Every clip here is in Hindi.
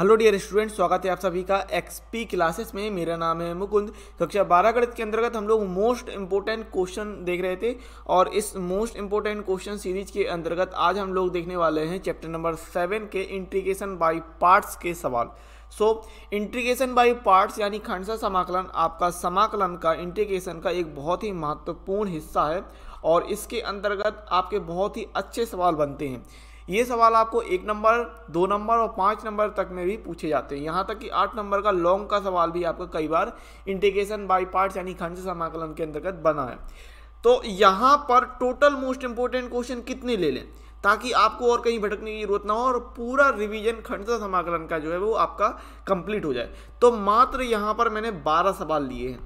हेलो डियर स्टूडेंट स्वागत है आप सभी का एक्सपी क्लासेस में मेरा नाम है मुकुंद कक्षा बारह गणित के अंतर्गत हम लोग मोस्ट इंपोर्टेंट क्वेश्चन देख रहे थे और इस मोस्ट इंपोर्टेंट क्वेश्चन सीरीज के अंतर्गत आज हम लोग देखने वाले हैं चैप्टर नंबर सेवन के इंट्रीगेशन बाई पार्ट्स के सवाल सो इंट्रीगेशन बाई पार्ट्स यानी खंडसा समाकलन आपका समाकलन का इंट्रीगेशन का एक बहुत ही महत्वपूर्ण हिस्सा है और इसके अंतर्गत आपके बहुत ही अच्छे सवाल बनते हैं ये सवाल आपको एक नंबर दो नंबर और पाँच नंबर तक में भी पूछे जाते हैं यहाँ तक कि आठ नंबर का लॉन्ग का सवाल भी आपको कई बार इंटीग्रेशन बाई पार्ट्स यानी खंड समाकलन के अंतर्गत बना है तो यहाँ पर टोटल मोस्ट इंपोर्टेंट क्वेश्चन कितने ले लें ताकि आपको और कहीं भटकने की जरूरत ना हो और पूरा रिवीजन खंड समाकलन का जो है वो आपका कंप्लीट हो जाए तो मात्र यहाँ पर मैंने बारह सवाल लिए हैं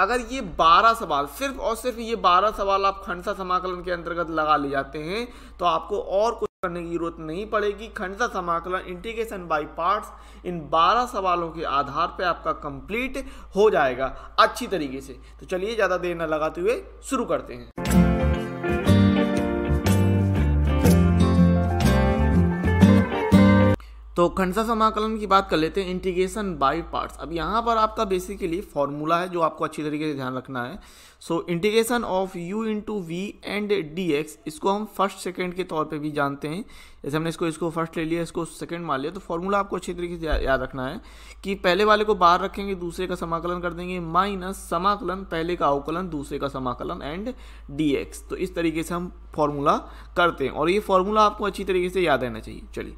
अगर ये 12 सवाल सिर्फ और सिर्फ ये 12 सवाल आप खंडसा समाकलन के अंतर्गत लगा ले जाते हैं तो आपको और कुछ करने की जरूरत नहीं पड़ेगी खंडसा समाकलन इंटीग्रेशन बाय पार्ट्स इन 12 सवालों के आधार पर आपका कंप्लीट हो जाएगा अच्छी तरीके से तो चलिए ज़्यादा देर न लगाते हुए शुरू करते हैं तो खंडसा समाकलन की बात कर लेते हैं इंटीग्रेशन बाय पार्ट्स अब यहाँ पर आपका बेसिकली फॉर्मूला है जो आपको अच्छी तरीके से ध्यान रखना है so integration of u into v and D x इसको हम फर्स्ट सेकेंड के तौर पे भी जानते हैं जैसे हमने इसको इसको फर्स्ट ले लिया इसको सेकेंड मान लिया तो फॉर्मूला आपको अच्छी तरीके से याद रखना है कि पहले वाले को बाहर रखेंगे दूसरे का समाकलन कर देंगे माइनस समाकलन पहले का अवकलन दूसरे का समाकलन एंड डी एक्स तो इस तरीके से हम फॉर्मूला करते हैं और ये फॉर्मूला आपको अच्छी तरीके से याद रहना चाहिए चलिए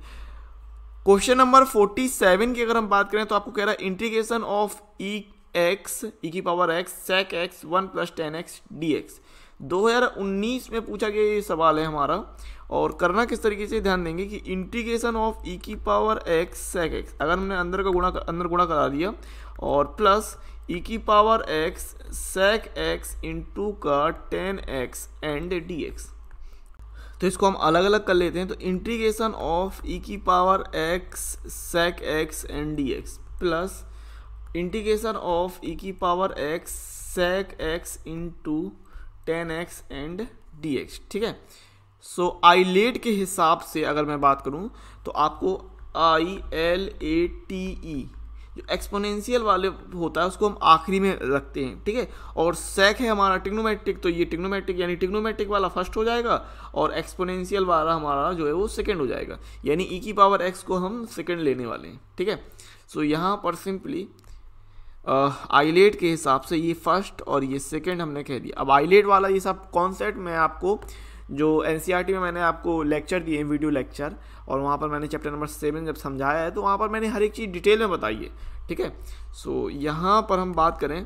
क्वेश्चन नंबर 47 की अगर हम बात करें तो आपको कह रहा है इंटीग्रेशन ऑफ ई एक्स ई की power x sec x one plus tan x d x दो हज़ार उन्नीस में पूछा गया ये सवाल है हमारा और करना किस तरीके से ध्यान देंगे कि इंटीग्रेशन ऑफ ई की पावर एक्स सेक एक्स अगर हमने अंदर का गुणा अंदर गुणा करा दिया और प्लस ई e की power x sec x into का tan x and D x तो इसको हम अलग अलग कर लेते हैं तो इंटीग्रेशन ऑफ ई की power x sec x and D x plus integration of e की power x sec x into tan x and D x ठीक है सो आई लेट के हिसाब से अगर मैं बात करूं तो आपको I L A T E exponential वाले होता है उसको हम आखिरी में रखते हैं ठीक है और सेक है हमारा टिग्नोमेट्रिक तो ये टिग्नोमेट्रिक यानी टिग्नोमेट्रिक वाला फर्स्ट हो जाएगा और एक्सपोनेंशियल वाला हमारा जो है वो सेकेंड हो जाएगा यानी ई e की पावर एक्स को हम सेकेंड लेने वाले हैं ठीक है सो यहाँ पर सिंपली आईलेट के हिसाब से ये फर्स्ट और ये सेकेंड हमने कह दिया अब आईलेट वाला ये सब कॉन्सेप्ट मैं आपको जो एन e में मैंने आपको लेक्चर दिए हैं वीडियो लेक्चर और वहाँ पर मैंने चैप्टर नंबर सेवन जब समझाया है तो वहाँ पर मैंने हर एक चीज़ डिटेल में बताई है ठीक है सो यहाँ पर हम बात करें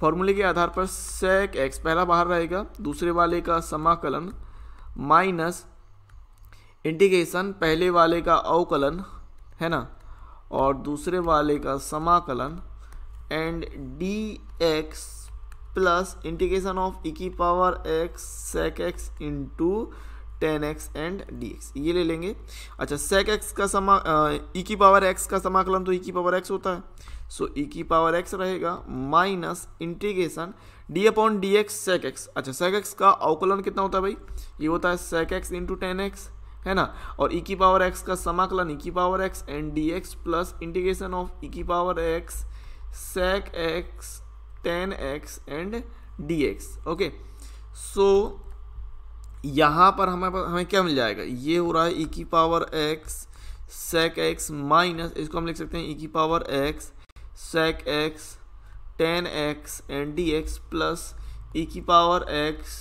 फॉर्मूले के आधार पर सेक एक्स पहला बाहर रहेगा दूसरे वाले का समाकलन माइनस इंटीग्रेशन पहले वाले का अवकलन है ना और दूसरे वाले का समाकलन and D x plus integration of e की power x sec x into tan x and D x ये ले लेंगे अच्छा सेक एक्स का समा ई की पावर एक्स का समाकलन तो ई की पावर एक्स होता है सो ई की पावर एक्स रहेगा minus integration d upon d x sec x अच्छा सेक एक्स का अवकलन कितना होता है भाई ये होता है sec x into tan x है ना और ई की पावर एक्स का समाकलन ई की power x and D x plus integration of e की power x sec x ten x and D x okay so यहाँ पर हमें हमें क्या मिल जाएगा ये हो रहा है ई e की power x sec x minus इसको हम लिख सकते हैं ई e की power x sec x ten x and D x plus ई की power x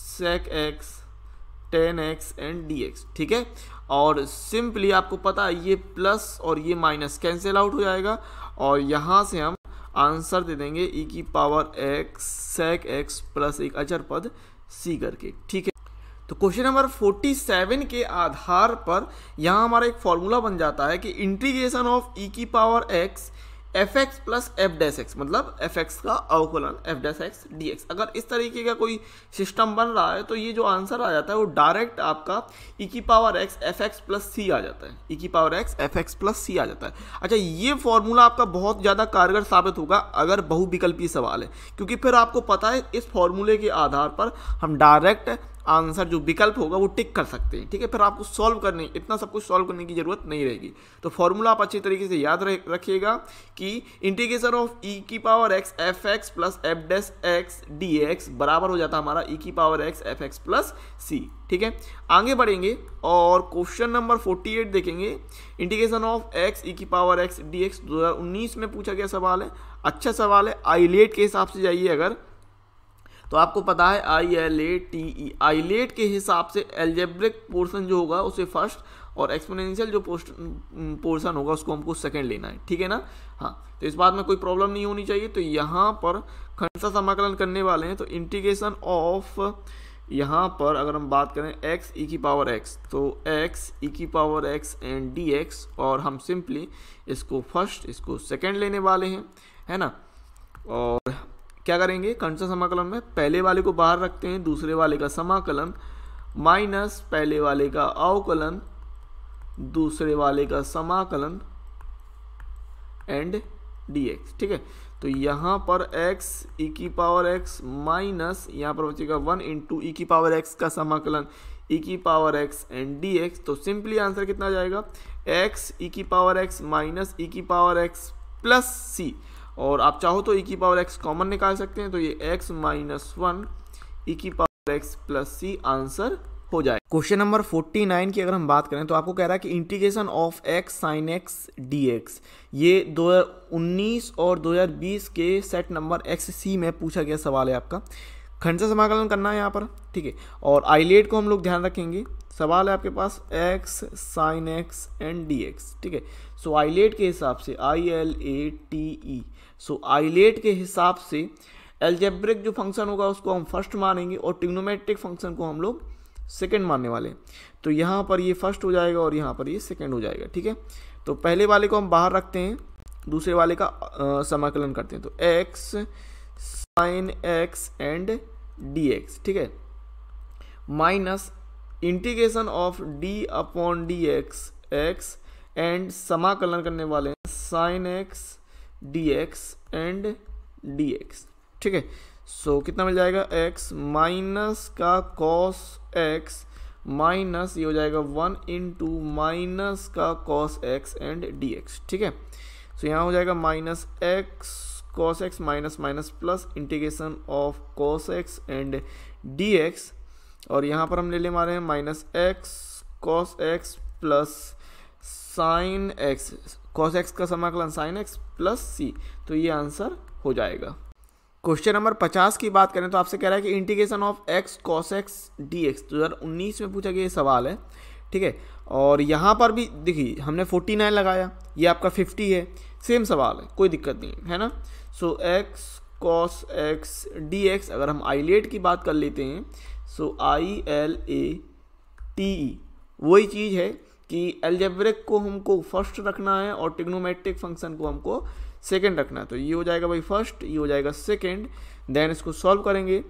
sec x ten x and D x ठीक है और सिंपली आपको पता है ये प्लस और ये माइनस कैंसिल आउट हो जाएगा और यहाँ से हम आंसर दे देंगे ई e की power x sec x plus एक अचर पद सी करके ठीक है तो क्वेश्चन नंबर 47 के आधार पर यहाँ हमारा एक फॉर्मूला बन जाता है कि इंटीग्रेशन ऑफ ई की power x f x plus f dash x मतलब एफ एक्स का अवकुलन f dash x d x अगर इस तरीके का कोई सिस्टम बन रहा है तो ये जो आंसर आ जाता है वो डायरेक्ट आपका ई e की power x f x plus c आ जाता है ई e की power x f x plus c आ जाता है अच्छा ये फॉर्मूला आपका बहुत ज़्यादा कारगर साबित होगा अगर बहुविकल्पी सवाल है क्योंकि फिर आपको पता है इस फॉर्मूले के आधार पर हम डायरेक्ट आंसर जो विकल्प होगा वो टिक कर सकते हैं ठीक है फिर आपको सॉल्व करने इतना सब कुछ सॉल्व करने की ज़रूरत नहीं रहेगी तो फॉर्मूला आप अच्छे तरीके से याद रखिएगा कि इंटीग्रेशन ऑफ ई की power x f x plus f dash x d x बराबर हो जाता हमारा ई e की power x f x plus c ठीक है आगे बढ़ेंगे और क्वेश्चन नंबर 48 देखेंगे इंटीग्रेशन ऑफ एक्स ई की पावर एक्स डी एक्स दो में पूछा गया सवाल है अच्छा सवाल है आईलेट के हिसाब से जाइए अगर तो आपको पता है I L A T E ILATE के हिसाब से एल्जेब्रिक पोर्सन जो होगा उसे फर्स्ट और एक्सपोनेंशियल जो पोर्सन होगा उसको हमको सेकंड लेना है ठीक है ना हाँ तो इस बात में कोई प्रॉब्लम नहीं होनी चाहिए तो यहाँ पर खंडसा समाकलन करने वाले हैं तो इंटीग्रेशन ऑफ यहाँ पर अगर हम बात करें x e की पावर x तो x e की पावर x एंड dx और हम सिंपली इसको फर्स्ट इसको सेकंड लेने वाले हैं है ना और क्या करेंगे कंस समाकलन में पहले वाले को बाहर रखते हैं दूसरे वाले का समाकलन माइनस पहले वाले का अवकलन दूसरे वाले का समाकलन एंड dx ठीक है तो यहां पर x e की पावर x माइनस यहां पर बचेगा वन इंटू ई की पावर x का समाकलन e की power x and D x तो सिंपली आंसर कितना जाएगा x e की power x minus E e की पावर x प्लस सी और आप चाहो तो ई e की पावर एक्स कॉमन निकाल सकते हैं तो ये एक्स माइनस वन ई की power x plus c answer हो जाए क्वेश्चन नंबर 49 की अगर हम बात करें तो आपको कह रहा है कि integration of x sin x d x ये 2019 और 2020 के सेट नंबर एक्स सी में पूछा गया सवाल है आपका खंड से समाकलन करना है यहाँ पर ठीक है और आईलेट को हम लोग ध्यान रखेंगे सवाल है आपके पास x sin x and D x ठीक है सो आईलेट के हिसाब से I L A T E so ILATE के हिसाब से एल्जेब्रिक जो फंक्शन होगा उसको हम फर्स्ट मानेंगे और टिग्नोमेट्रिक फंक्शन को हम लोग सेकेंड मानने वाले हैं तो यहाँ पर ये फर्स्ट हो जाएगा और यहाँ पर ये सेकेंड हो जाएगा ठीक है तो पहले वाले को हम बाहर रखते हैं दूसरे वाले का समाकलन करते हैं तो x sin x and D x ठीक है minus integration of d upon d x x and समाकलन करने वाले हैं sin x d x and D x ठीक है सो कितना मिल जाएगा x माइनस का cos x माइनस ये हो जाएगा वन इन टू माइनस का cos x एंड dx ठीक है सो यहाँ हो जाएगा minus x cos x minus minus plus integration of cos x and dx और यहाँ पर हम ले ले मारे हैं minus x cos x plus sin x cos x का समाकलन साइन एक्स प्लस सी तो ये आंसर हो जाएगा क्वेश्चन नंबर पचास की बात करें तो आपसे कह रहा है कि integration of x cos x d x दो हज़ार उन्नीस में पूछा गया ये सवाल है ठीक है और यहाँ पर भी देखिए हमने फोर्टी नाइन लगाया ये आपका फिफ्टी है सेम सवाल है कोई दिक्कत नहीं है ना so x cos x d x अगर हम आईलेट की बात कर लेते हैं सो आई एल ए टी ई वही चीज़ है कि एल्जेब्रिक को हमको फर्स्ट रखना है और टिग्नोमेट्रिक फंक्शन को हमको सेकेंड रखना है तो ये हो जाएगा भाई फर्स्ट ये हो जाएगा सेकेंड देन इसको सॉल्व करेंगे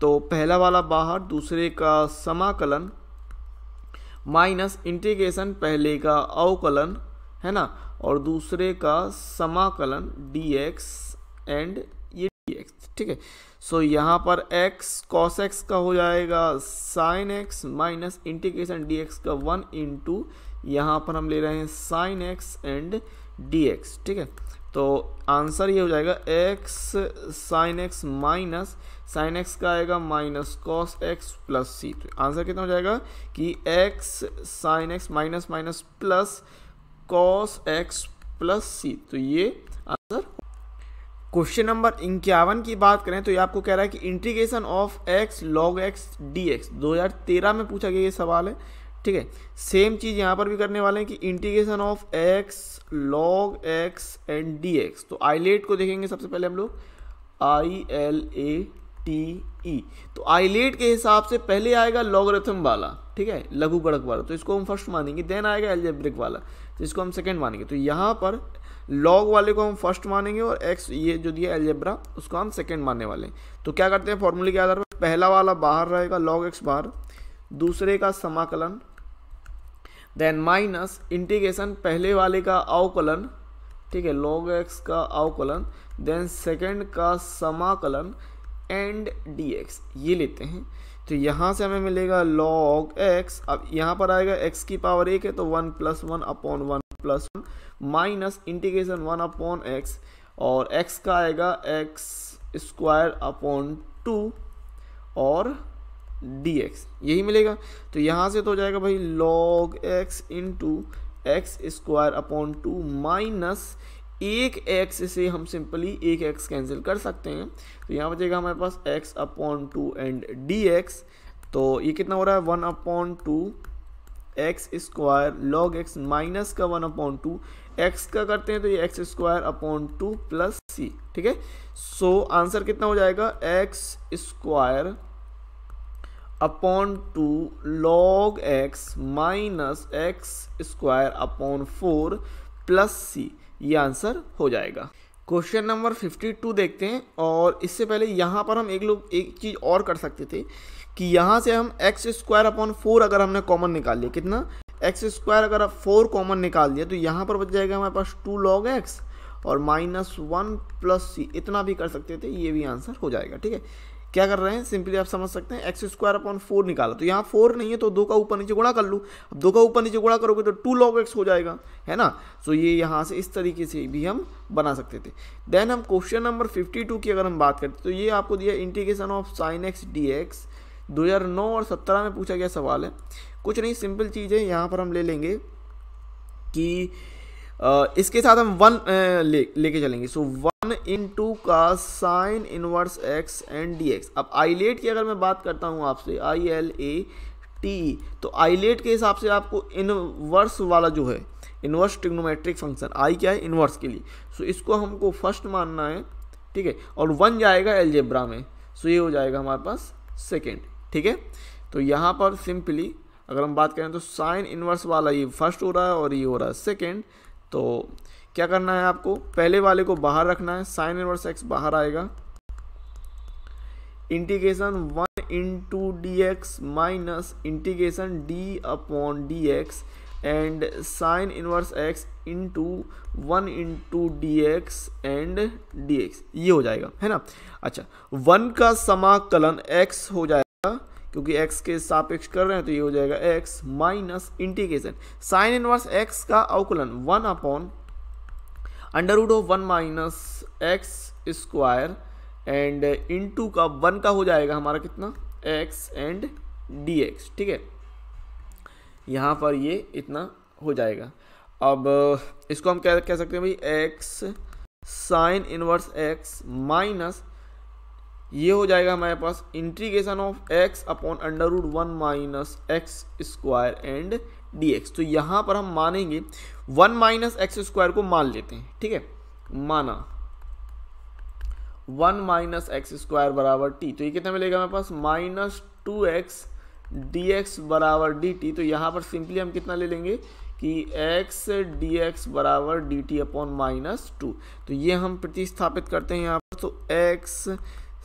तो पहला वाला बाहर दूसरे का समाकलन माइनस इंटीग्रेशन पहले का अवकलन है ना और दूसरे का समाकलन डी एक्स एंड ये डी एक्स ठीक है सो यहाँ पर x cos x का हो जाएगा sin x minus integration dx का वन इंटू यहाँ पर हम ले रहे हैं sin x एंड dx ठीक है तो आंसर ये हो जाएगा x sin x minus sin x का आएगा minus cos x plus c तो आंसर कितना हो जाएगा कि x sin x minus minus plus cos x plus c तो ये क्वेश्चन नंबर इक्यावन की बात करें तो ये आपको कह रहा है कि integration of x log x d x दो में पूछा गया ये सवाल है ठीक है सेम चीज़ यहाँ पर भी करने वाले हैं कि integration of x log x and D x तो आईलेट को देखेंगे सबसे पहले हम लोग आई एल ए टी ई तो आईलेट के हिसाब से पहले आएगा लॉगरिथम वाला ठीक है लघु गणक वाला तो इसको हम फर्स्ट मानेंगे देन आएगा एलजेब्रिक वाला तो इसको हम सेकेंड मानेंगे तो यहाँ पर लॉग वाले को हम फर्स्ट मानेंगे और एक्स ये जो दिया एलजेब्रा उसको हम सेकेंड मानने वाले हैं तो क्या करते हैं फॉर्मूले के आधार पर पहला वाला बाहर रहेगा लॉग एक्स बाहर दूसरे का समाकलन देन माइनस इंटीग्रेशन पहले वाले का अवकलन ठीक है लॉग एक्स का अवकलन देन सेकेंड का समाकलन एंड डी एक्स ये लेते हैं तो यहाँ से हमें मिलेगा लॉग एक्स अब यहाँ पर आएगा एक्स की पावर एक है तो one plus one upon one plus one minus integration one upon x और एक्स का आएगा एक्स स्क्वायर अपॉन टू और डी एक्स यही मिलेगा तो यहाँ से तो हो जाएगा भाई log x into x square upon two minus एक एक्स से हम सिंपली एक एक्स कैंसिल कर सकते हैं तो यहाँ बचेगा हमारे पास x upon two and D x तो ये कितना हो रहा है one upon two x square log x minus का वन अपॉन टू एक्स का करते हैं तो ये x square upon two plus c ठीक है सो आंसर कितना हो जाएगा x square upon two log x minus x square upon four plus c ये आंसर हो जाएगा क्वेश्चन नंबर फिफ्टी टू देखते हैं और इससे पहले यहाँ पर हम एक लोग एक चीज़ और कर सकते थे कि यहाँ से हम एक्स स्क्वायर अपॉन फोर अगर हमने कॉमन निकाल लिया कितना एक्स स्क्वायर अगर आप फोर कॉमन निकाल दिया तो यहाँ पर बच जाएगा हमारे पास टू लॉग एक्स और माइनस वन प्लस सी इतना भी कर सकते थे ये भी आंसर हो जाएगा ठीक है क्या कर रहे हैं सिंपली आप समझ सकते हैं एक्स स्क्वायर अपॉन फोर निकाला तो यहाँ फोर नहीं है तो दो का ऊपर नीचे गुणा कर लूँ अब दो का ऊपर नीचे गुणा करोगे तो टू लॉग एक्स हो जाएगा है ना सो तो ये यहाँ से इस तरीके से भी हम बना सकते थे देन हम क्वेश्चन नंबर फिफ्टी टू की अगर हम बात करते तो ये आपको दिया integration of sin x d x दो हज़ार नौ और सत्रह में पूछा गया सवाल है कुछ नहीं सिंपल चीज़ है यहाँ पर हम ले लेंगे कि इसके साथ हम वन ले लेके चलेंगे सो वन इन टू का sin inverse x and D x अब आईलेट की अगर मैं बात करता हूँ आपसे I L A T E ILATE के हिसाब से आपको इनवर्स वाला जो है इनवर्स ट्रिग्नोमेट्रिक फंक्शन आई क्या है इनवर्स के लिए सो so, इसको हमको फर्स्ट मानना है ठीक है और वन जाएगा एलजेब्रा में सो so, ये हो जाएगा हमारे पास सेकेंड ठीक है तो यहाँ पर सिंपली अगर हम बात करें तो साइन इनवर्स वाला ये फर्स्ट हो रहा है और ये हो रहा है सेकेंड तो क्या करना है आपको पहले वाले को बाहर रखना है साइन इनवर्स एक्स बाहर आएगा integration one into d x minus integration d upon d x and sin inverse x into one into d x and D x ये हो जाएगा है ना अच्छा वन का समाकलन एक्स हो जाएगा क्योंकि एक्स के सापेक्ष कर रहे हैं तो ये हो जाएगा x minus integration sin inverse x का अवकुलन one upon under of one minus x square and two का वन का हो जाएगा हमारा कितना एक्स एंड डी एक्स ठीक है यहाँ पर ये इतना हो जाएगा अब इसको हम कह कह सकते हैं भाई x sign inverse x minus ये हो जाएगा हमारे पास integration of x upon under root one minus x square and D x तो यहाँ पर हम मानेंगे वन माइनस एक्स स्क्वायर को मान लेते हैं ठीक है माना वन माइनस एक्स स्क्वायर बराबर टी तो ये कितना मिलेगा हमारे पास minus two x d x बराबर डी टी तो यहाँ पर सिंपली हम कितना ले लेंगे कि एक्स डी एक्स बराबर d t upon minus two तो ये हम प्रतिस्थापित करते हैं यहाँ पर तो x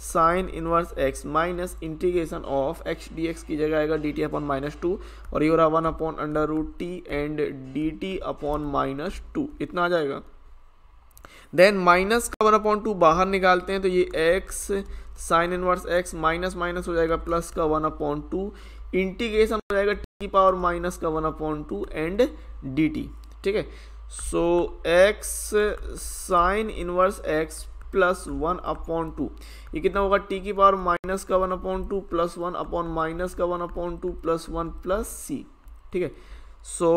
sign inverse x minus integration of x d x की जगह आएगा d t upon minus two और ये रहा one upon under root t and d t upon minus two इतना आ जाएगा देन माइनस का वन अपॉन टू बाहर निकालते हैं तो ये x sign inverse x minus minus हो जाएगा प्लस का वन अपॉन टू इंटीग्रेशन हो जाएगा टी की पावर माइनस का one upon two and d t ठीक है so x sign inverse x plus one upon two ये कितना होगा टी की पावर माइनस का one upon two plus one upon minus का one upon two plus one plus c ठीक है so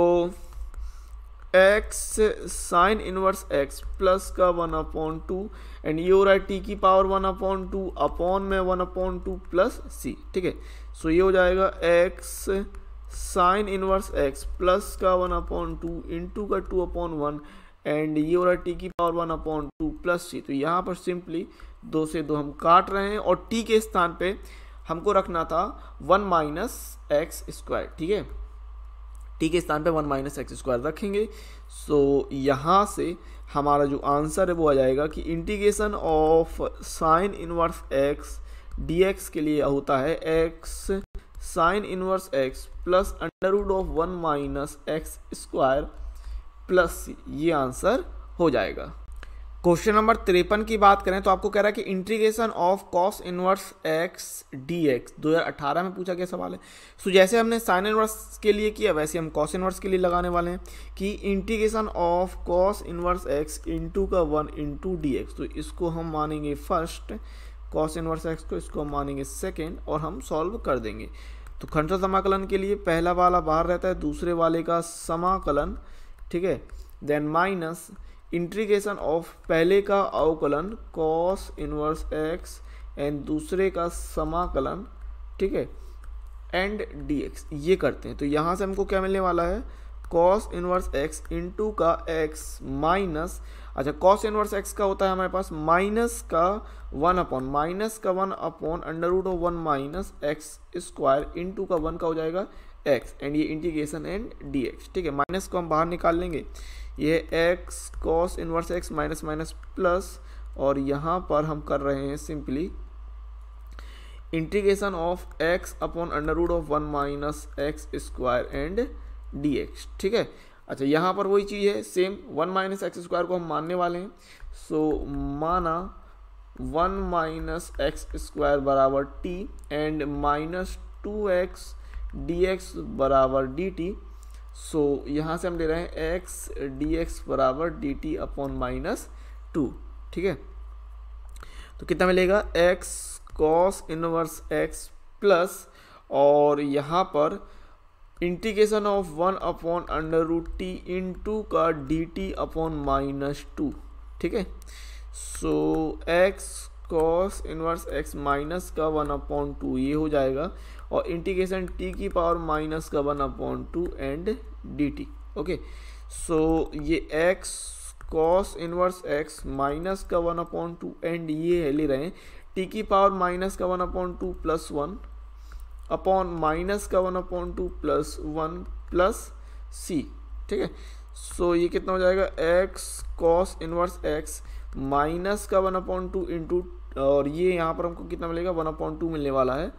x sign inverse x plus का वन अपॉन टू एंड ये हो रहा है टी की power one upon two upon में one upon two plus c ठीक है सो ये हो जाएगा x sign inverse x plus का वन अपॉन टू इंटू का टू अपॉन वन एंड ये हो रहा है टी की power one upon two plus c तो यहाँ पर सिंपली दो से दो हम काट रहे हैं और टी के स्थान पे हमको रखना था वन माइनस एक्स स्क्वायर ठीक है टी के स्थान पे वन माइनस एक्स स्क्वायर रखेंगे सो so, यहाँ से हमारा जो आंसर है वो आ जाएगा कि integration of sine inverse x x के लिए होता है x sign inverse x plus under of one minus x square plus c ये आंसर हो जाएगा क्वेश्चन नंबर तिरपन की बात करें तो आपको कह रहा है कि integration of cos inverse x d x दो में पूछा गया सवाल है सो so, जैसे हमने साइन इनवर्स के लिए किया वैसे हम कॉस इनवर्स के लिए लगाने वाले हैं कि integration of cos inverse x into का वन इंटू डी एक्स तो इसको हम मानेंगे फर्स्ट कॉस इनवर्स एक्स को इसको हम मानेंगे सेकेंड और हम सॉल्व कर देंगे तो खंड समाकलन के लिए पहला वाला बाहर रहता है दूसरे वाले का समाकलन ठीक है देन माइनस इंट्रीगेशन ऑफ पहले का अवकलन कॉस इनवर्स एक्स एंड दूसरे का समाकलन ठीक है एंड डी एक्स ये करते हैं तो यहाँ से हमको क्या मिलने वाला है कॉस इनवर्स एक्स इंटू का एक्स माइनस अच्छा कॉस इनवर्स एक्स का होता है हमारे पास माइनस का वन अपॉन माइनस का one upon under root of one minus x square into का वन का हो जाएगा एक्स एंड ये इंटीग्रेशन एंड डी एक्स ठीक है माइनस को हम बाहर निकाल लेंगे ये x cos inverse x minus minus plus और यहाँ पर हम कर रहे हैं simply integration of x upon under root of one minus x square and D x ठीक है अच्छा यहाँ पर वही चीज़ है same one minus x square को हम मानने वाले हैं सो so, माना वन माइनस एक्स स्क्वायर बराबर t and minus two x d x बराबर डी टी सो यहाँ से हम ले रहे हैं एक्स डी एक्स बराबर d t upon minus two ठीक है तो कितना मिलेगा x cos inverse x plus और यहाँ पर integration of one upon under root t into का d t upon minus two ठीक है so x cos inverse x minus का वन अपॉन टू ये हो जाएगा और इंटीग्रेशन टी की पावर माइनस का one upon two and d t okay so ये x cos inverse x minus का वन अपॉन टू एंड ये ले रहे हैं टी की पावर माइनस का one upon two plus one upon minus का one upon two plus one plus c ठीक है सो ये कितना हो जाएगा x cos inverse x minus का वन अपॉइंट टू इंटू और ये यहाँ पर हमको कितना मिलेगा वन अपॉइंट टू मिलने वाला है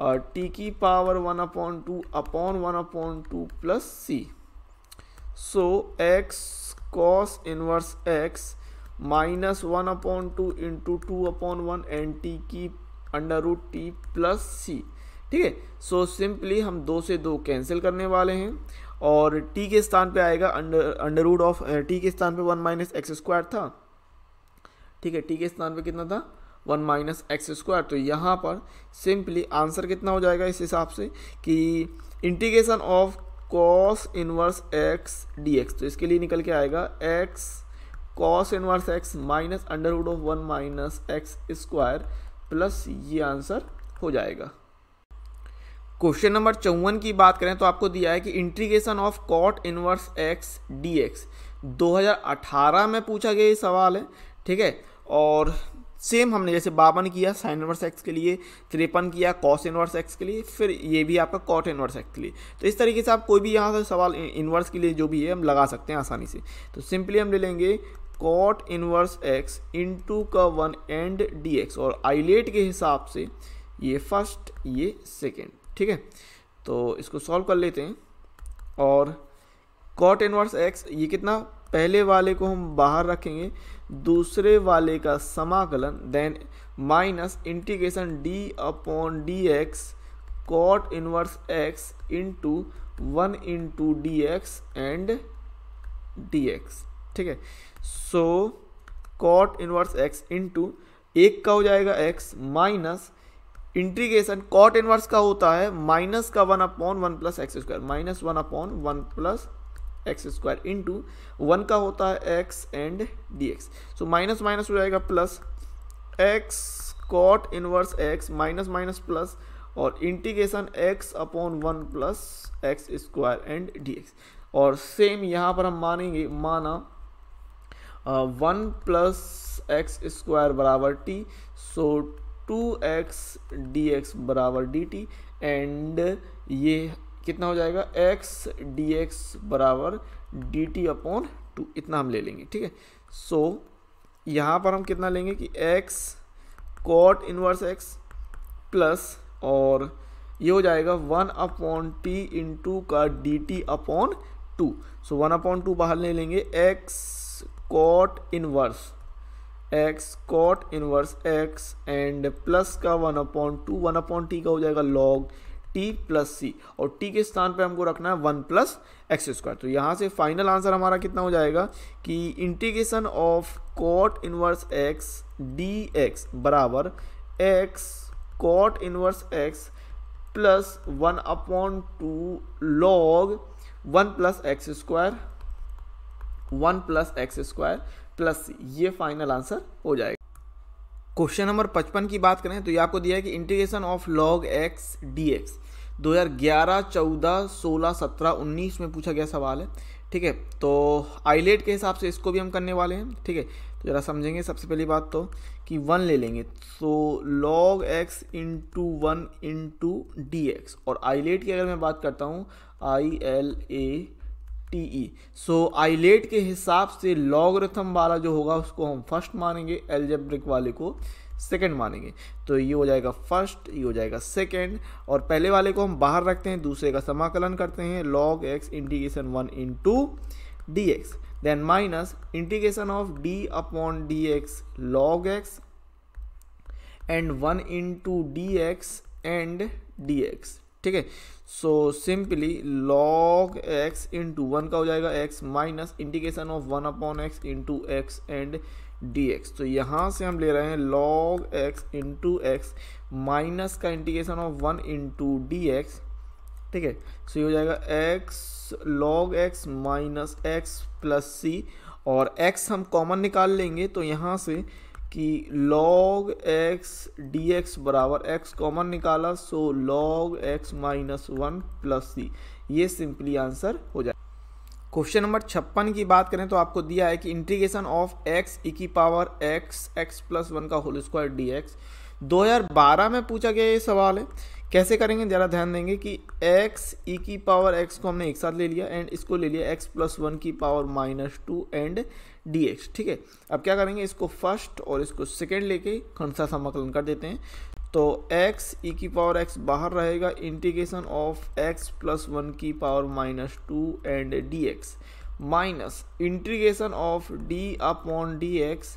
टी uh, की power one upon two upon one upon two plus c so x cos inverse x minus one upon two into two upon one and t की under root t plus c ठीक है सो सिंपली हम दो से दो कैंसिल करने वाले हैं और टी के स्थान पे आएगा under under root of t के स्थान पे वन माइनस एक्स स्क्वायर था ठीक है टी के स्थान पे कितना था वन माइनस एक्स स्क्वायर तो यहाँ पर सिंपली आंसर कितना हो जाएगा इस हिसाब से कि integration of cos inverse x d x तो इसके लिए निकल के आएगा x cos inverse x minus under of one minus x square plus ये आंसर हो जाएगा क्वेश्चन नंबर चौवन की बात करें तो आपको दिया है कि integration of cot inverse x d x 2018 में पूछा गया ये सवाल है ठीक है और सेम हमने जैसे बावन किया साइन इनवर्स एक्स के लिए तिरपन किया कॉस इनवर्स एक्स के लिए फिर ये भी आपका कॉट इनवर्स एक्स के लिए तो इस तरीके से आप कोई भी यहाँ से सवाल इनवर्स के लिए जो भी है हम लगा सकते हैं आसानी से तो सिंपली हम ले लेंगे कॉट इनवर्स एक्स इंटू का वन एंड डी एक्स और आईलेट के हिसाब से ये फर्स्ट ये सेकेंड ठीक है तो इसको सॉल्व कर लेते हैं और कॉट इनवर्स एक्स ये कितना पहले वाले को हम बाहर रखेंगे दूसरे वाले का समाकलन then minus integration d upon d x cot inverse x into one into d x and D x ठीक है so cot inverse x into एक का हो जाएगा x minus integration cot inverse का होता है माइनस का one upon one plus x square minus one upon one plus x square into one का होता है x and D x so minus minus हो जाएगा plus x cot inverse x minus minus plus और integration x upon one plus x square and D x और सेम यहाँ पर हम मानेंगे माना वन प्लस एक्स स्क्वायर बराबर t so two x d x बराबर डी टी एंड ये कितना हो जाएगा x dx बराबर डी टी अपॉन टू इतना हम ले लेंगे ठीक है सो यहाँ पर हम कितना लेंगे कि x cot inverse x plus और ये हो जाएगा वन अपॉन टी टू का d t upon two so one upon two बाहर ले लेंगे x cot inverse x cot inverse x and plus का one upon two one upon t का हो जाएगा लॉग टी प्लस सी और टी के स्थान पर हमको रखना है वन प्लस एक्स स्क्वायर तो यहाँ से फाइनल आंसर हमारा कितना हो जाएगा कि integration of cot inverse x d x बराबर x cot inverse x plus one upon two log one plus x square one plus x square plus c ये फाइनल आंसर हो जाएगा क्वेश्चन नंबर पचपन की बात करें तो ये आपको दिया है कि integration of log x d x दो हज़ार ग्यारह चौदह सोलह सत्रह उन्नीस में पूछा गया सवाल है ठीक है तो आईलेट के हिसाब से इसको भी हम करने वाले हैं ठीक है तो ज़रा समझेंगे सबसे पहली बात तो कि वन ले लेंगे तो log x into one into d x और आईलेट की अगर मैं बात करता हूँ I L A T E so ILATE के हिसाब से लॉगरिथम वाला जो होगा उसको हम फर्स्ट मानेंगे एल्जेब्रिक वाले को सेकेंड मानेंगे तो ये हो जाएगा फर्स्ट ये हो जाएगा सेकेंड और पहले वाले को हम बाहर रखते हैं दूसरे का समाकलन करते हैं log x integration one into d x then minus integration of d upon d x log x and one into d x and D x ठीक है so simply log x into one का हो जाएगा x minus indication of one upon x into x and D x तो यहाँ से हम ले रहे हैं log x into x minus का indication of one into d x ठीक है सो ये हो जाएगा x log x minus x plus सी और एक्स हम कॉमन निकाल लेंगे तो यहाँ से कि log x dx बराबर x कॉमन निकाला so log x minus one plus c ये सिंपली आंसर हो जाए क्वेश्चन नंबर छप्पन की बात करें तो आपको दिया है कि integration of x e e की power x x plus one का होल स्क्वायर डी एक्स दो में पूछा गया ये सवाल है कैसे करेंगे ज़रा ध्यान देंगे कि x ई e की पावर x को हमने एक साथ ले लिया एंड इसको ले लिया x प्लस वन की power minus two and D x ठीक है अब क्या करेंगे इसको फर्स्ट और इसको सेकेंड लेके सा समाकलन कर देते हैं तो x e की पावर x बाहर रहेगा integration of x plus one की power minus two and D x minus integration of d upon d x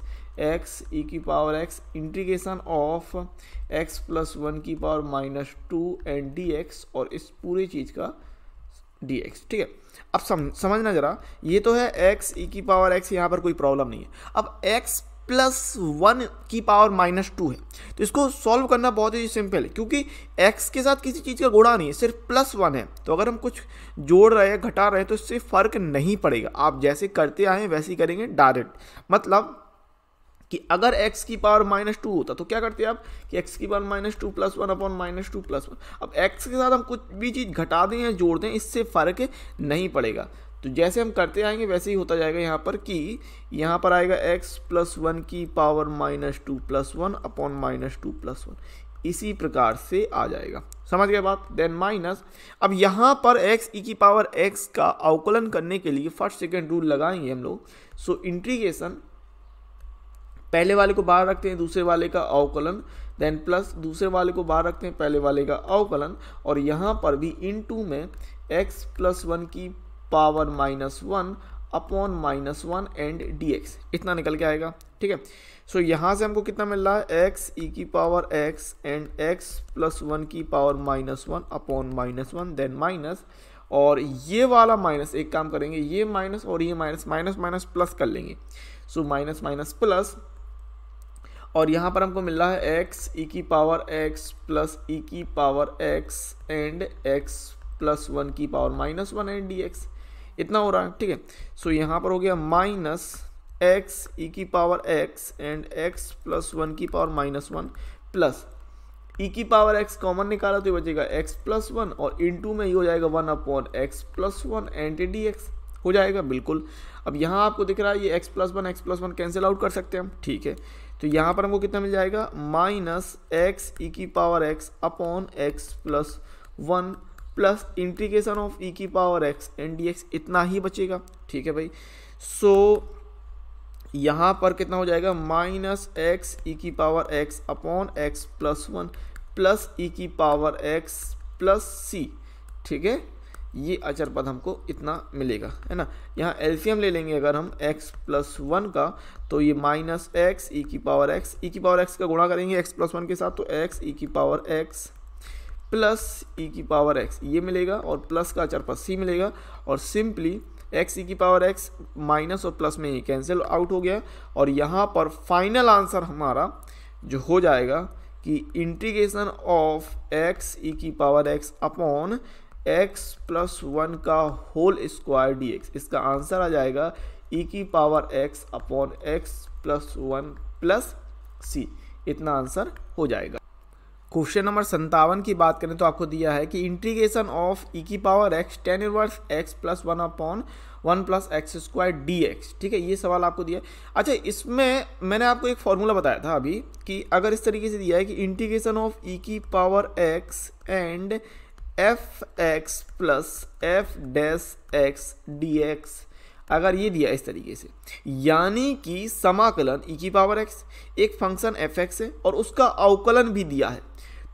x ई की power x integration of x plus one की power minus two and D x और इस पूरी चीज़ का डी एक्स ठीक है अब सम, समझना ज़रा ये तो है एक्स ई e की पावर एक्स यहाँ पर कोई प्रॉब्लम नहीं है अब एक्स प्लस वन की पावर माइनस टू है तो इसको सॉल्व करना बहुत ही सिंपल है क्योंकि एक्स के साथ किसी चीज़ का गुणा नहीं है सिर्फ प्लस वन है तो अगर हम कुछ जोड़ रहे हैं घटा रहे हैं तो इससे फ़र्क नहीं पड़ेगा आप जैसे करते आए वैसे ही करेंगे डायरेक्ट मतलब कि अगर x की पावर माइनस टू होता तो क्या करते आप कि x की power minus two plus one upon minus two plus one अब x के साथ हम कुछ भी चीज़ घटा दें या जोड़ दें इससे फ़र्क नहीं पड़ेगा तो जैसे हम करते आएंगे वैसे ही होता जाएगा यहाँ पर कि यहाँ पर आएगा x प्लस वन की power minus two plus one upon minus two plus one इसी प्रकार से आ जाएगा समझ गए बात देन माइनस अब यहाँ पर x e की पावर x का अवकलन करने के लिए फर्स्ट सेकेंड रूल लगाएंगे हम लोग सो इंट्रीगेशन पहले वाले को बाहर रखते हैं दूसरे वाले का अवकलन देन प्लस दूसरे वाले को बाहर रखते हैं पहले वाले का अवकलन और यहाँ पर भी इन टू में एक्स प्लस वन की power minus one upon minus one and D x इतना निकल के आएगा ठीक है सो so, यहाँ से हमको कितना मिल रहा है एक्स ई e की power x and x plus one की power minus one upon minus one then minus और ये वाला माइनस एक काम करेंगे ये माइनस और ये माइनस माइनस माइनस प्लस कर लेंगे सो माइनस माइनस प्लस और यहाँ पर हमको मिल रहा है एक्स ई e की पावर एक्स प्लस ई की power x and x plus one की power minus one and D x इतना हो रहा है ठीक है सो यहाँ पर हो गया माइनस एक्स ई की power x and x plus one की पावर माइनस वन प्लस ई की पावर एक्स कॉमन निकाला तो ये बचेगा एक्स प्लस वन और टू में ये हो जाएगा one upon x plus one and D x हो जाएगा बिल्कुल अब यहाँ आपको दिख रहा है ये x plus one x plus one cancel out कर सकते हैं हम ठीक है तो यहाँ पर हमको कितना मिल जाएगा माइनस एक्स ई की power x upon x plus one plus integration of e की power x and d x इतना ही बचेगा ठीक है भाई सो so, यहाँ पर कितना हो जाएगा माइनस एक्स ई की power x upon x plus one plus ई की पावर एक्स प्लस सी ठीक है ये अचर पद हमको इतना मिलेगा है ना यहाँ एल्सियम ले लेंगे अगर हम x प्लस वन का तो ये माइनस एक्स ई की पावर x ई e की पावर x का गुणा करेंगे x प्लस वन के साथ तो x ई e की power x plus e e की पावर x ये मिलेगा और प्लस का अचर पद सी मिलेगा और सिंपली एक्स ई की पावर एक्स माइनस और प्लस में ये कैंसिल आउट हो गया और यहाँ पर फाइनल आंसर हमारा जो हो जाएगा कि इंटीग्रेशन ऑफ एक्स ई की power x upon x plus one का होल स्क्वायर डी एक्स इसका आंसर आ जाएगा ई e की power x upon x plus one plus c इतना आंसर हो जाएगा क्वेश्चन नंबर संतावन की बात करें तो आपको दिया है कि इंटीग्रेशन ऑफ ई की power x tan inverse x plus one upon one plus x square d x ठीक है ये सवाल आपको दिया अच्छा इसमें मैंने आपको एक फॉर्मूला बताया था अभी कि अगर इस तरीके से दिया है कि इंटीग्रेशन ऑफ ई की power x and f x plus f dash x d x अगर ये दिया इस तरीके से यानी कि समाकलन e की पावर एक्स एक फंक्शन एफ एक्स है और उसका अवकलन भी दिया है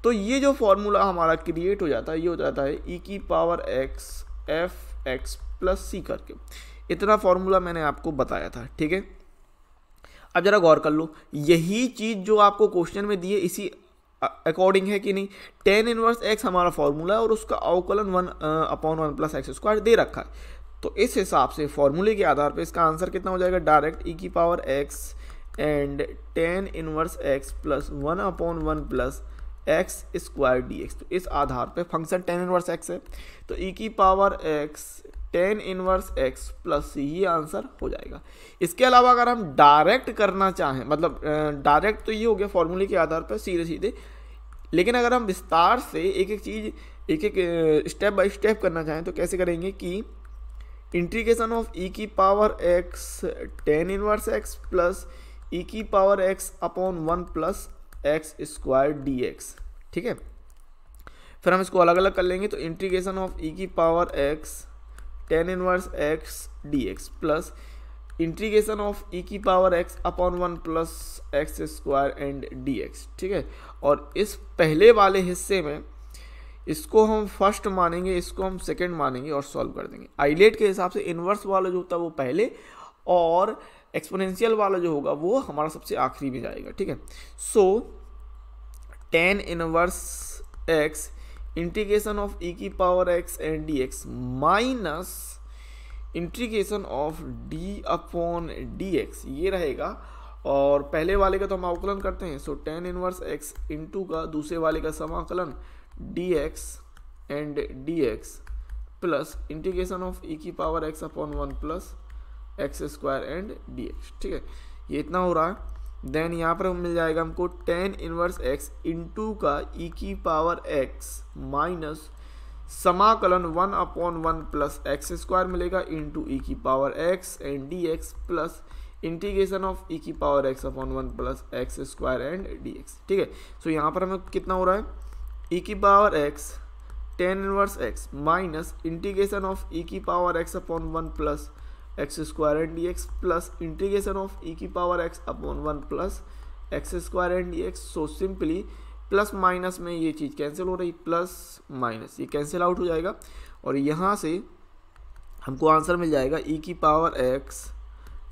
तो ये जो फॉर्मूला हमारा क्रिएट हो जाता है ये हो जाता है e की power x f x plus c करके इतना फॉर्मूला मैंने आपको बताया था ठीक है अब ज़रा गौर कर लो यही चीज़ जो आपको क्वेश्चन में दी है इसी अकॉर्डिंग है कि नहीं टेन इनवर्स एक्स हमारा फॉर्मूला है और उसका अवकलन one upon one plus x square दे रखा है तो इस हिसाब से फॉर्मूले के आधार पर इसका आंसर कितना हो जाएगा डायरेक्ट ई e की power x and tan inverse x plus one upon one plus x square d x तो इस आधार पे फंक्शन टेन इनवर्स एक्स है तो ई e की power x tan inverse x plus ये आंसर हो जाएगा इसके अलावा अगर हम डायरेक्ट करना चाहें मतलब डायरेक्ट तो ये हो गया फॉर्मूले के आधार पर सीधे सीधे लेकिन अगर हम विस्तार से एक एक चीज़ एक एक स्टेप बाय स्टेप करना चाहें तो कैसे करेंगे कि इंट्रीकेशन ऑफ ई की power x tan inverse x plus ई की power x upon one plus x square d x ठीक है फिर हम इसको अलग अलग कर लेंगे तो इंट्रीकेशन ऑफ ई की power x tan inverse x d x plus integration of e की power x upon one plus x square and D x ठीक है और इस पहले वाले हिस्से में इसको हम फर्स्ट मानेंगे इसको हम सेकेंड मानेंगे और सॉल्व कर देंगे आईलेट के हिसाब से इन्वर्स वाला जो होता है वो पहले और एक्सपोनेंशियल वाला जो होगा वो हमारा सबसे आखिरी में जाएगा ठीक है so tan inverse x integration of e की x and D x minus integration of d upon x ये रहेगा और पहले वाले का तो हम अवकलन करते हैं सो टेन इनवर्स इन इंटू का दूसरे वाले का समाकलन d x and D x plus integration of e की power x upon one plus x square and D x ठीक है ये इतना हो रहा है देन यहाँ पर मिल जाएगा हमको टेन इनवर्स एक्स इंटू का ई e की पावर एक्स माइनस समाकलन one upon one plus x square मिलेगा इंटू ई e की power x and D x plus integration of e की power x upon one plus x square and D x ठीक है सो यहाँ पर हमें कितना हो रहा है ई e की power x tan inverse x minus integration of e की power x upon one plus x square and D x plus integration of e की power x upon one plus x square and D x so simply plus minus में ये चीज़ कैंसिल हो रही प्लस माइनस ये कैंसिल आउट हो जाएगा और यहाँ से हमको आंसर मिल जाएगा ई की power x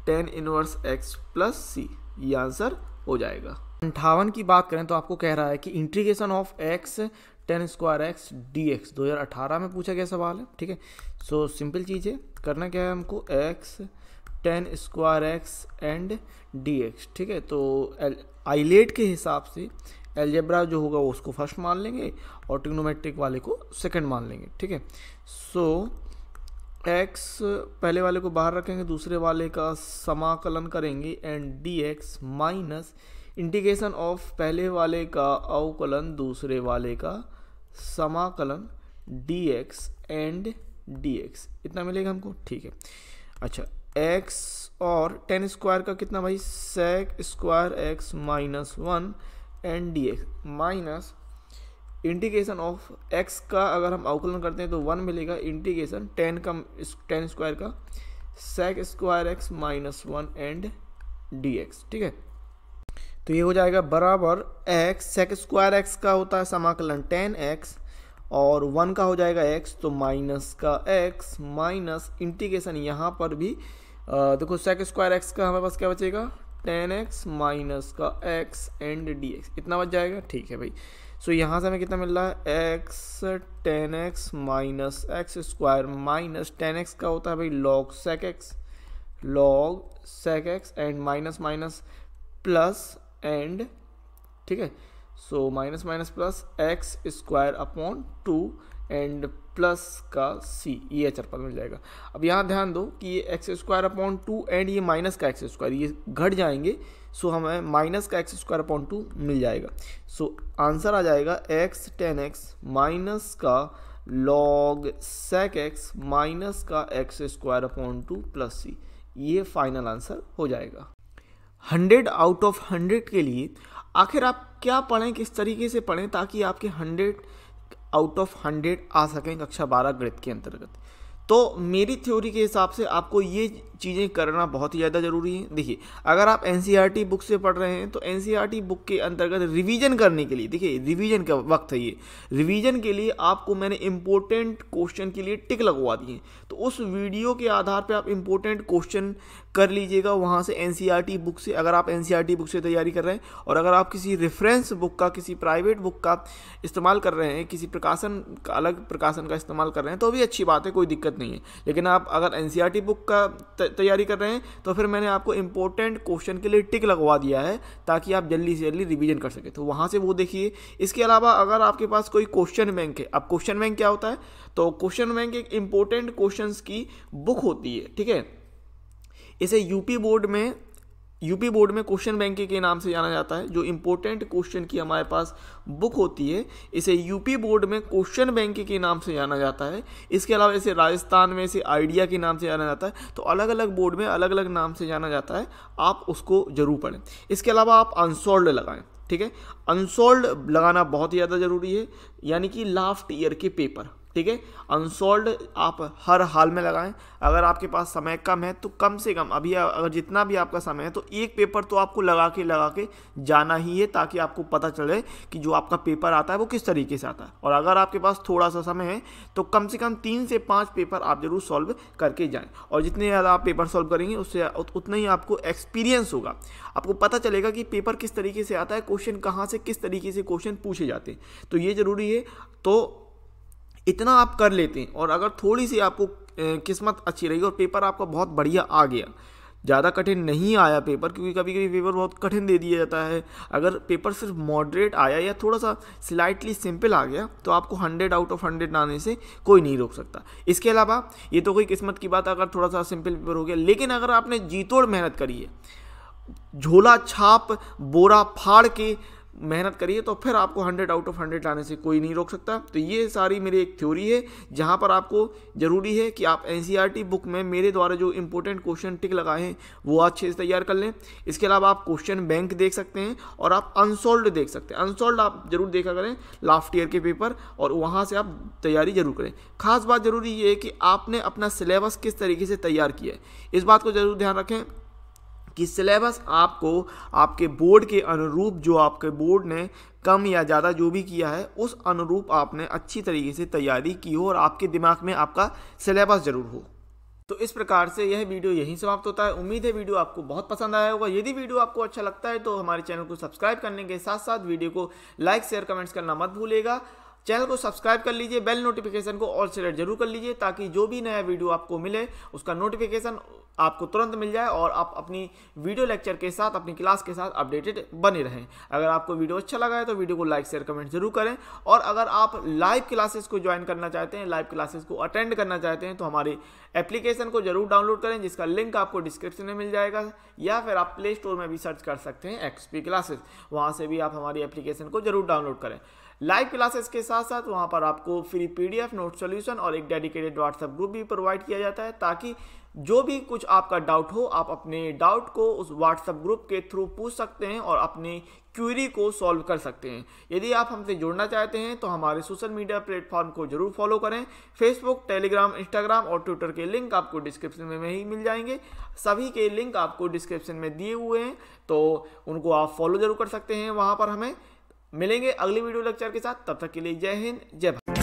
tan inverse x plus c ये आंसर हो जाएगा अंठावन की बात करें तो आपको कह रहा है कि integration of x tan square x d x दो हज़ार अठारह में पूछा गया सवाल है ठीक है सो सिंपल चीज़ है करना क्या है हमको x tan square x and D x ठीक है तो आईलेट के हिसाब से एलजेब्रा जो होगा वो उसको फर्स्ट मान लेंगे और टिग्नोमेट्रिक वाले को सेकंड मान लेंगे ठीक है सो एक्स पहले वाले को बाहर रखेंगे दूसरे वाले का समाकलन करेंगे and D x minus integration of पहले वाले का अवकलन दूसरे वाले का समाकलन d x and D x इतना मिलेगा हमको ठीक है अच्छा एक्स और टेन स्क्वायर का कितना भाई sec square x minus one and D x minus integration of x का अगर हम अवकलन करते हैं तो वन मिलेगा इंटीग्रेशन टेन का टेन स्क्वायर का sec square x minus one and D x ठीक है तो ये हो जाएगा बराबर एक्स सेक स्क्वायर एक्स का होता है समाकलन टेन एक्स और वन का हो जाएगा एक्स तो माइनस का एक्स माइनस इंटीग्रेशन यहाँ पर भी आ, देखो सेक स्क्वायर एक्स का हमारे पास क्या बचेगा टेन एक्स माइनस का एक्स एंड डी एक्स इतना बच जाएगा ठीक है भाई सो so, यहाँ से हमें कितना मिल रहा है X ten x minus x square minus ten X का होता है भाई log sec X log sec x and minus minus plus and ठीक है so minus minus plus x square upon two and plus का सी ये अचर पद मिल जाएगा अब यहाँ ध्यान दो कि ये x square upon two and ये माइनस का एक्स स्क्वायर ये घट जाएंगे सो हमें माइनस का एक्स स्क्वायर अपॉन टू मिल जाएगा सो आंसर आ जाएगा एक्स टेन एक्स माइनस का लॉग सेक एक्स माइनस का x square upon two plus c ये फाइनल आंसर हो जाएगा हंड्रेड आउट ऑफ हंड्रेड के लिए आखिर आप क्या पढ़ें किस तरीके से पढ़ें ताकि आपके हंड्रेड आउट ऑफ हंड्रेड आ सकें कक्षा बारह गणित के अंतर्गत तो मेरी थ्योरी के हिसाब से आपको ये चीज़ें करना बहुत ही ज़्यादा ज़रूरी है देखिए अगर आप एन e बुक से पढ़ रहे हैं तो एन e बुक के अंतर्गत रिवीजन करने के लिए देखिए रिवीजन का वक्त है ये रिवीजन के लिए आपको मैंने इम्पोर्टेंट क्वेश्चन के लिए टिक लगवा दिए तो उस वीडियो के आधार पर आप इम्पोर्टेंट क्वेश्चन कर लीजिएगा वहाँ से एन बुक e से अगर आप एन बुक e से तैयारी कर रहे हैं और अगर आप किसी रेफरेंस बुक का किसी प्राइवेट बुक का इस्तेमाल कर रहे हैं किसी प्रकाशन का अलग प्रकाशन का इस्तेमाल कर रहे हैं तो भी अच्छी बात है कोई दिक्कत नहीं है लेकिन आप अगर एन बुक e का तैयारी कर रहे हैं तो फिर मैंने आपको इम्पोर्टेंट क्वेश्चन के लिए टिक लगवा दिया है ताकि आप जल्दी से जल्दी रिविजन कर सकें तो वहाँ से वो देखिए इसके अलावा अगर आपके पास कोई क्वेश्चन बैंक है अब क्वेश्चन बैंक क्या होता है तो क्वेश्चन बैंक एक इम्पोर्टेंट क्वेश्चन की बुक होती है ठीक है इसे यूपी बोर्ड में यूपी बोर्ड में क्वेश्चन बैंक के नाम से जाना जाता है जो इम्पोर्टेंट क्वेश्चन की हमारे पास बुक होती है इसे यूपी बोर्ड में क्वेश्चन बैंक के नाम से जाना जाता है इसके अलावा इसे राजस्थान में इसे आइडिया के नाम से जाना जाता है तो अलग अलग बोर्ड में अलग अलग नाम से जाना जाता है आप उसको ज़रूर पढ़ें इसके अलावा आप अनसोल्ड लगाएं ठीक है अनसोल्ड लगाना बहुत ही ज़्यादा ज़रूरी है यानी कि लास्ट ईयर के पेपर ठीक है अनसोल्ड आप हर हाल में लगाएं अगर आपके पास समय कम है तो कम से कम अभी अगर जितना भी आपका समय है तो एक पेपर तो आपको लगा के लगा के जाना ही है ताकि आपको पता चले कि जो आपका पेपर आता है वो किस तरीके से आता है और अगर आपके पास थोड़ा सा समय है तो कम से कम तीन से पाँच पेपर आप ज़रूर सॉल्व करके जाएँ और जितने ज़्यादा आप पेपर सॉल्व करेंगे उससे उतना ही आपको एक्सपीरियंस होगा आपको पता चलेगा कि पेपर किस तरीके से आता है क्वेश्चन कहाँ से किस तरीके से क्वेश्चन पूछे जाते हैं तो ये ज़रूरी है तो इतना आप कर लेते हैं और अगर थोड़ी सी आपको किस्मत अच्छी रही और पेपर आपका बहुत बढ़िया आ गया ज़्यादा कठिन नहीं आया पेपर क्योंकि कभी कभी पेपर बहुत कठिन दे दिया जाता है अगर पेपर सिर्फ मॉडरेट आया या थोड़ा सा स्लाइटली सिंपल आ गया तो आपको हंड्रेड आउट ऑफ हंड्रेड आने से कोई नहीं रोक सकता इसके अलावा ये तो कोई किस्मत की बात अगर थोड़ा सा सिंपल पेपर हो गया लेकिन अगर आपने जीतोड़ मेहनत करी है झोला छाप बोरा फाड़ के मेहनत करिए तो फिर आपको हंड्रेड आउट ऑफ हंड्रेड लाने से कोई नहीं रोक सकता तो ये सारी मेरी एक थ्योरी है जहाँ पर आपको ज़रूरी है कि आप एन बुक e में मेरे द्वारा जो इंपॉर्टेंट क्वेश्चन टिक लगाए हैं वो अच्छे से तैयार कर लें इसके अलावा आप क्वेश्चन बैंक देख सकते हैं और आप अनसोल्व देख सकते हैं अनसोल्ड आप ज़रूर देखा करें लास्ट ईयर के पेपर और वहाँ से आप तैयारी ज़रूर करें खास बात ज़रूरी ये है कि आपने अपना सिलेबस किस तरीके से तैयार किया है इस बात को ज़रूर ध्यान रखें कि सिलेबस आपको आपके बोर्ड के अनुरूप जो आपके बोर्ड ने कम या ज़्यादा जो भी किया है उस अनुरूप आपने अच्छी तरीके से तैयारी की हो और आपके दिमाग में आपका सिलेबस ज़रूर हो तो इस प्रकार से यह वीडियो यहीं समाप्त होता है उम्मीद है वीडियो आपको बहुत पसंद आया होगा यदि वीडियो आपको अच्छा लगता है तो हमारे चैनल को सब्सक्राइब करने के साथ साथ वीडियो को लाइक शेयर कमेंट्स करना मत भूलेगा चैनल को सब्सक्राइब कर लीजिए बेल नोटिफिकेशन को ऑल सेलेक्ट जरूर कर लीजिए ताकि जो भी नया वीडियो आपको मिले उसका नोटिफिकेशन आपको तुरंत मिल जाए और आप अपनी वीडियो लेक्चर के साथ अपनी क्लास के साथ अपडेटेड बने रहें अगर आपको वीडियो अच्छा लगा है तो वीडियो को लाइक शेयर कमेंट जरूर करें और अगर आप लाइव क्लासेस को ज्वाइन करना चाहते हैं लाइव क्लासेस को अटेंड करना चाहते हैं तो हमारी एप्लीकेशन को जरूर डाउनलोड करें जिसका लिंक आपको डिस्क्रिप्शन में मिल जाएगा या फिर आप प्ले स्टोर में भी सर्च कर सकते हैं एक्सपी क्लासेस वहाँ से भी आप हमारी एप्लीकेशन को जरूर डाउनलोड करें लाइव क्लासेस के साथ साथ वहाँ पर आपको फ्री पीडीएफ नोट सोल्यूशन और एक डेडिकेटेड व्हाट्सएप ग्रुप भी प्रोवाइड किया जाता है ताकि जो भी कुछ आपका डाउट हो आप अपने डाउट को उस व्हाट्सएप ग्रुप के थ्रू पूछ सकते हैं और अपने क्यूरी को सॉल्व कर सकते हैं यदि आप हमसे जुड़ना चाहते हैं तो हमारे सोशल मीडिया प्लेटफॉर्म को जरूर फॉलो करें फेसबुक टेलीग्राम इंस्टाग्राम और ट्विटर के लिंक आपको डिस्क्रिप्शन में ही मिल जाएंगे सभी के लिंक आपको डिस्क्रिप्शन में दिए हुए हैं तो उनको आप फॉलो जरूर कर सकते हैं वहाँ पर हमें मिलेंगे अगली वीडियो लेक्चर के साथ तब तक के लिए जय हिंद जय भारत